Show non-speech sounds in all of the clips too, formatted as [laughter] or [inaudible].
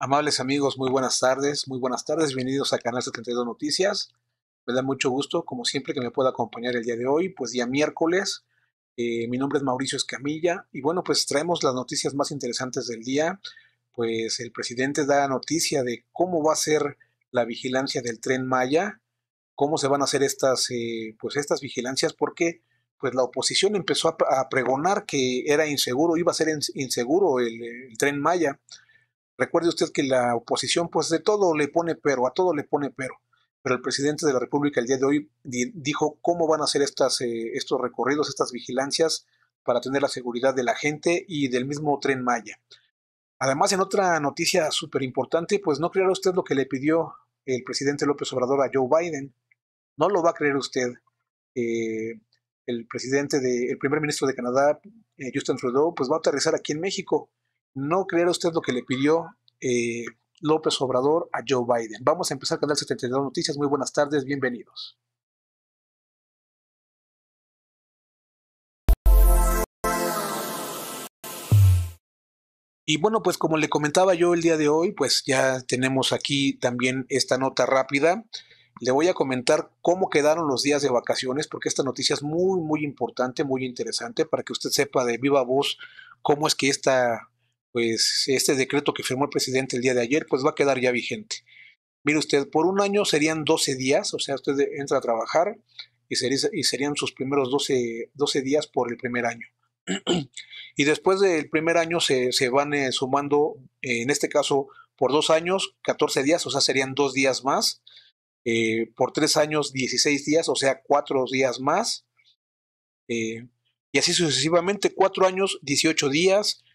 Amables amigos, muy buenas tardes, muy buenas tardes, bienvenidos a Canal 72 Noticias. Me da mucho gusto, como siempre, que me pueda acompañar el día de hoy, pues día miércoles. Eh, mi nombre es Mauricio Escamilla y bueno, pues traemos las noticias más interesantes del día. Pues el presidente da noticia de cómo va a ser la vigilancia del tren Maya, cómo se van a hacer estas, eh, pues estas vigilancias, porque pues la oposición empezó a, pregonar que era inseguro, iba a ser inseguro el tren Maya. Recuerde usted que la oposición, pues de todo le pone pero, a todo le pone pero. Pero el presidente de la República el día de hoy dijo cómo van a hacer estas, eh, estos recorridos, estas vigilancias para tener la seguridad de la gente y del mismo tren Maya. Además, en otra noticia súper importante, pues no creerá usted lo que le pidió el presidente López Obrador a Joe Biden. No lo va a creer usted. Eh, el presidente de, el primer ministro de Canadá, eh, Justin Trudeau, pues va a aterrizar aquí en México no creerá usted lo que le pidió eh, López Obrador a Joe Biden. Vamos a empezar Canal 72 Noticias. Muy buenas tardes, bienvenidos. Y bueno, pues como le comentaba yo el día de hoy, pues ya tenemos aquí también esta nota rápida. Le voy a comentar cómo quedaron los días de vacaciones, porque esta noticia es muy, muy importante, muy interesante, para que usted sepa de viva voz cómo es que esta pues este decreto que firmó el presidente el día de ayer, pues va a quedar ya vigente. Mire usted, por un año serían 12 días, o sea, usted entra a trabajar y, serían sus primeros 12, días por el primer año. y después del primer año se, van eh, sumando, en este caso, por dos años, 14 días, o sea, serían dos días más. Eh, por tres años, 16 días, o sea, cuatro días más. Eh, y así sucesivamente, cuatro años, 18 días,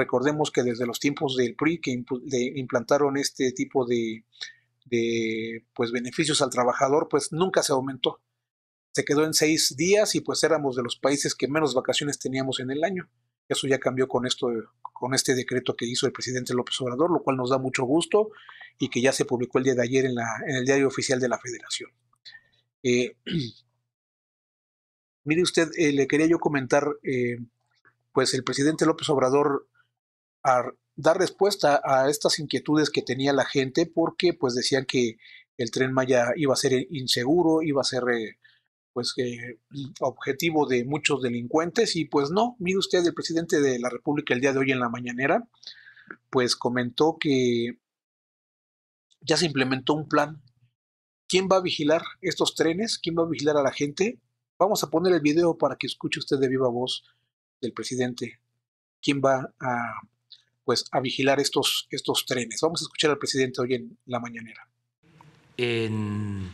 Recordemos que desde los tiempos del PRI que implantaron este tipo de, pues, beneficios al trabajador, pues nunca se aumentó. Se quedó en seis días y pues éramos de los países que menos vacaciones teníamos en el año. Eso ya cambió con, esto, con este decreto que hizo el presidente López Obrador, lo cual nos da mucho gusto y que ya se publicó el día de ayer en, el diario oficial de la federación. Eh, [clears throat] mire usted, eh, le quería yo comentar, eh, pues el presidente López Obrador a dar respuesta a estas inquietudes que tenía la gente porque pues decían que el tren Maya iba a ser inseguro, iba a ser eh, pues eh, objetivo de muchos delincuentes y pues no, mire usted, el presidente de la República el día de hoy en la mañanera pues comentó que ya se implementó un plan. ¿Quién va a vigilar estos trenes? ¿Quién va a vigilar a la gente? Vamos a poner el video para que escuche usted de viva voz del presidente. ¿Quién va a pues, a vigilar estos, estos trenes. Vamos a escuchar al presidente hoy en la mañanera. En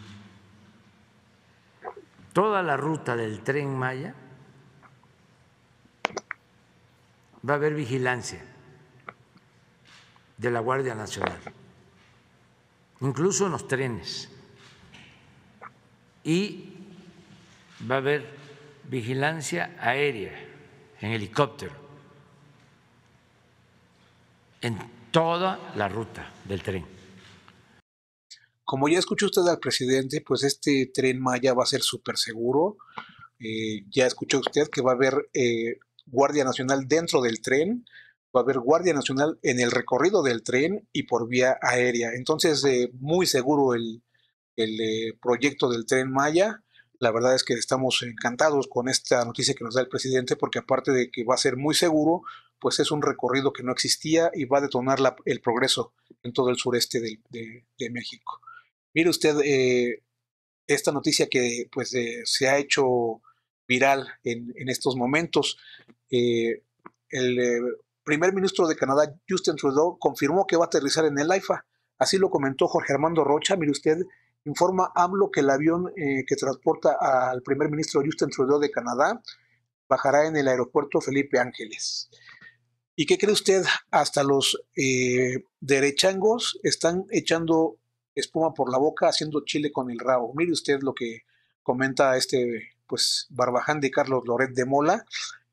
toda la ruta del tren Maya va a haber vigilancia de la Guardia Nacional, incluso en los trenes. Y va a haber vigilancia aérea en helicóptero en toda la ruta del tren. Como ya escuchó usted al presidente, pues este tren Maya va a ser súper seguro. Eh, ya escuchó usted que va a haber eh, Guardia Nacional dentro del tren, va a haber Guardia Nacional en el recorrido del tren y por vía aérea. Entonces, eh, muy seguro el, el proyecto del tren Maya. La verdad es que estamos encantados con esta noticia que nos da el presidente porque aparte de que va a ser muy seguro, pues es un recorrido que no existía y va a detonar el progreso en todo el sureste de, México. Mire usted eh, esta noticia que pues, eh, se ha hecho viral en, estos momentos. Eh, el primer ministro de Canadá, Justin Trudeau, confirmó que va a aterrizar en el AIFA. Así lo comentó Jorge Armando Rocha. Mire usted, informa AMLO que el avión que transporta al primer ministro Justin Trudeau de Canadá bajará en el aeropuerto Felipe Ángeles. ¿Y qué cree usted? Hasta los eh, derechangos están echando espuma por la boca, haciendo chile con el rabo. Mire usted lo que comenta este pues barbaján de Carlos Loret de Mola.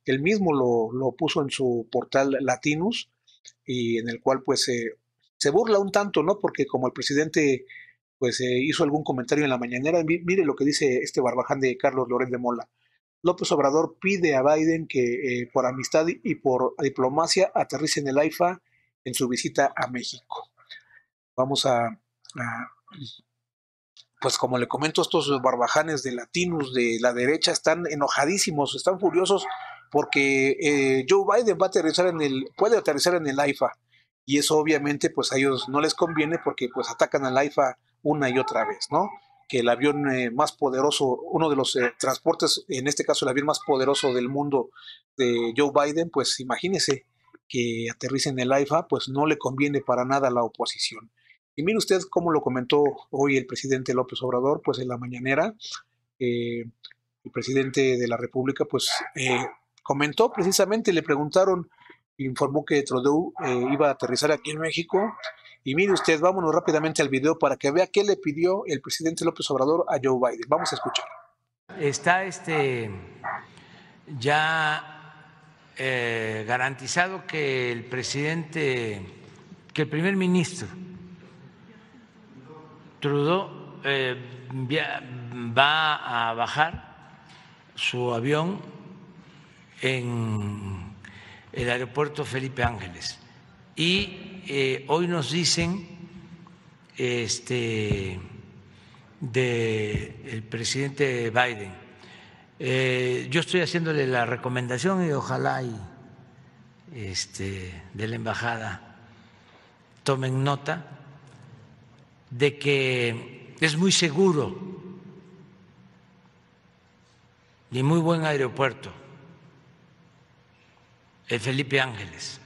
Él mismo lo, puso en su portal Latinus y en el cual pues se burla un tanto, ¿no? Porque como el presidente pues eh, hizo algún comentario en la mañanera, mire lo que dice este barbaján de Carlos Loret de Mola. López Obrador pide a Biden que eh, por amistad y por diplomacia aterrice en el AIFA en su visita a México. Vamos a, pues como le comento, estos barbajanes de latinos de la derecha están enojadísimos, están furiosos porque eh, Joe Biden va a aterrizar en el, puede aterrizar en el AIFA y eso obviamente pues a ellos no les conviene porque pues atacan al AIFA una y otra vez, ¿no? que el avión eh, más poderoso, uno de los eh, transportes, en este caso el avión más poderoso del mundo de Joe Biden, pues imagínese que aterrice en el AIFA, pues no le conviene para nada a la oposición. Y mire usted cómo lo comentó hoy el presidente López Obrador, pues en la mañanera, eh, el presidente de la República, pues comentó precisamente, le preguntaron, informó que Trudeau iba a aterrizar aquí en México y mire usted, vámonos rápidamente al video para que vea qué le pidió el presidente López Obrador a Joe Biden. Vamos a escuchar. Está este ya eh, garantizado que el presidente, que el primer ministro Trudeau eh, va a bajar su avión en el aeropuerto Felipe Ángeles y eh, hoy nos dicen este, del presidente Biden. Eh, yo estoy haciéndole la recomendación y ojalá este, de la embajada tomen nota de que es muy seguro y muy buen aeropuerto el Felipe Ángeles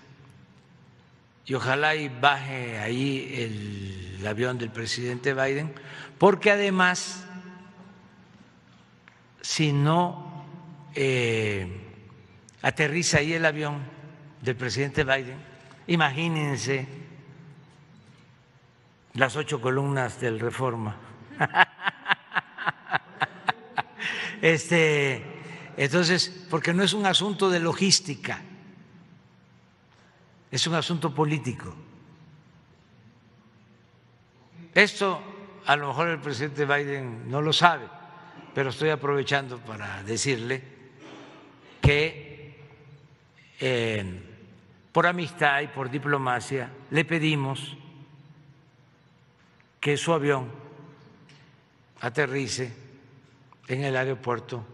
y ojalá y baje ahí el, avión del presidente Biden, porque además, si no eh, aterriza ahí el avión del presidente Biden, imagínense las ocho columnas del Reforma. [laughs] Este, entonces, porque no es un asunto de logística, es un asunto político. Esto a lo mejor el presidente Biden no lo sabe, pero estoy aprovechando para decirle que eh, por amistad y por diplomacia le pedimos que su avión aterrice en el aeropuerto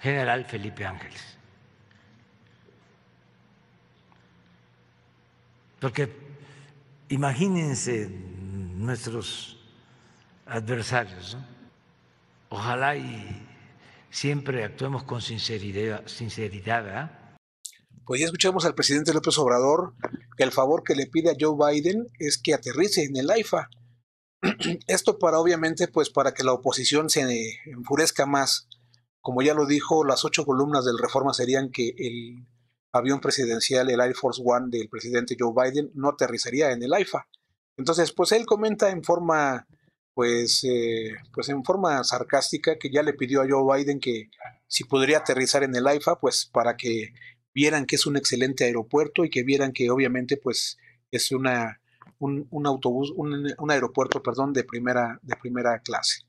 General Felipe Ángeles. Porque imagínense nuestros adversarios, ojalá y siempre actuemos con sinceridad, sinceridad ¿ah? Pues ya escuchamos al presidente López Obrador que el favor que le pide a Joe Biden es que aterrice en el AIFA. [clears throat] Esto para obviamente pues para que la oposición se enfurezca más. Como ya lo dijo, las ocho columnas del Reforma serían que el avión presidencial, el Air Force One del presidente Joe Biden, no aterrizaría en el IFA. Entonces, pues él comenta en forma, pues, eh, pues en forma sarcástica que ya le pidió a Joe Biden que si podría aterrizar en el IFA, pues para que vieran que es un excelente aeropuerto y que vieran que obviamente, pues, es una, un, autobús, un, aeropuerto, perdón, de primera, de primera clase.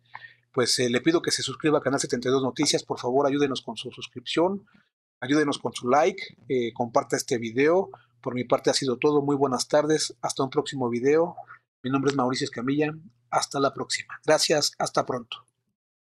Pues eh, le pido que se suscriba a Canal 72 Noticias, por favor ayúdenos con su suscripción, Ayúdenos con su like, eh, comparta este video. Por mi parte ha sido todo. Muy buenas tardes. Hasta un próximo video. Mi nombre es Mauricio Escamilla. Hasta la próxima. Gracias. Hasta pronto.